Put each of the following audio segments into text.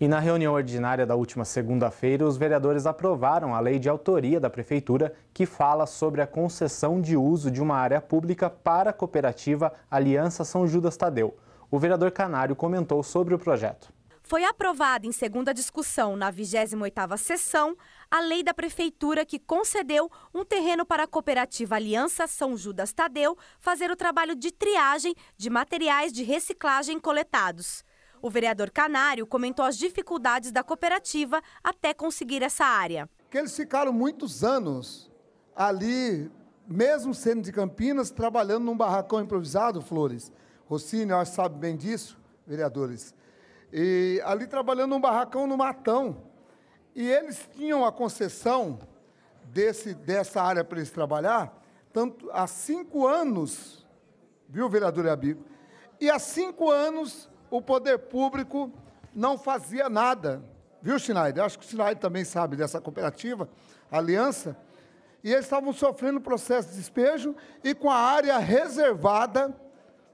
E na reunião ordinária da última segunda-feira, os vereadores aprovaram a lei de autoria da Prefeitura que fala sobre a concessão de uso de uma área pública para a cooperativa Aliança São Judas Tadeu. O vereador Canário comentou sobre o projeto. Foi aprovada em segunda discussão, na 28ª sessão, a lei da prefeitura que concedeu um terreno para a cooperativa Aliança São Judas Tadeu fazer o trabalho de triagem de materiais de reciclagem coletados. O vereador Canário comentou as dificuldades da cooperativa até conseguir essa área. Que eles ficaram muitos anos ali, mesmo sendo de Campinas, trabalhando num barracão improvisado, Flores. Rocine, nós sabe bem disso, vereadores. E ali trabalhando num barracão no matão. E eles tinham a concessão desse, dessa área para eles trabalhar tanto há cinco anos, viu, vereador Abico? E há cinco anos o poder público não fazia nada. Viu, Schneider? Acho que o Schneider também sabe dessa cooperativa, aliança. E eles estavam sofrendo processo de despejo e com a área reservada,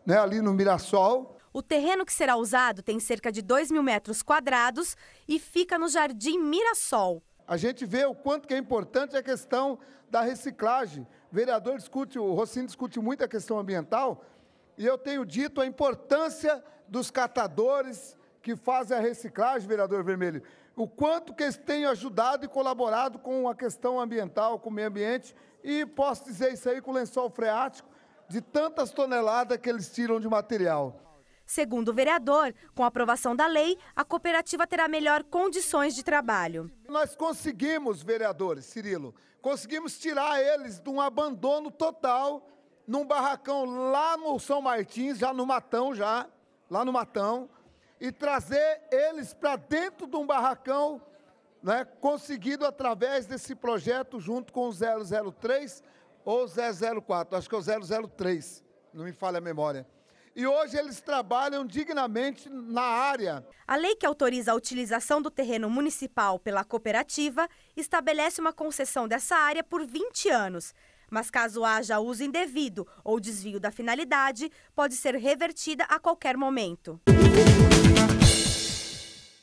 né, ali no Mirassol, o terreno que será usado tem cerca de 2 mil metros quadrados e fica no Jardim Mirassol. A gente vê o quanto que é importante a questão da reciclagem. O vereador discute, o Rocinho discute muito a questão ambiental, e eu tenho dito a importância dos catadores que fazem a reciclagem, vereador Vermelho, o quanto que eles têm ajudado e colaborado com a questão ambiental, com o meio ambiente, e posso dizer isso aí com o lençol freático, de tantas toneladas que eles tiram de material. Segundo o vereador, com a aprovação da lei, a cooperativa terá melhor condições de trabalho. Nós conseguimos, vereadores, Cirilo, conseguimos tirar eles de um abandono total num barracão lá no São Martins, já no Matão, já, lá no Matão, e trazer eles para dentro de um barracão, né, conseguido através desse projeto junto com o 003 ou 004, acho que é o 003, não me falha a memória e hoje eles trabalham dignamente na área. A lei que autoriza a utilização do terreno municipal pela cooperativa estabelece uma concessão dessa área por 20 anos mas caso haja uso indevido ou desvio da finalidade, pode ser revertida a qualquer momento.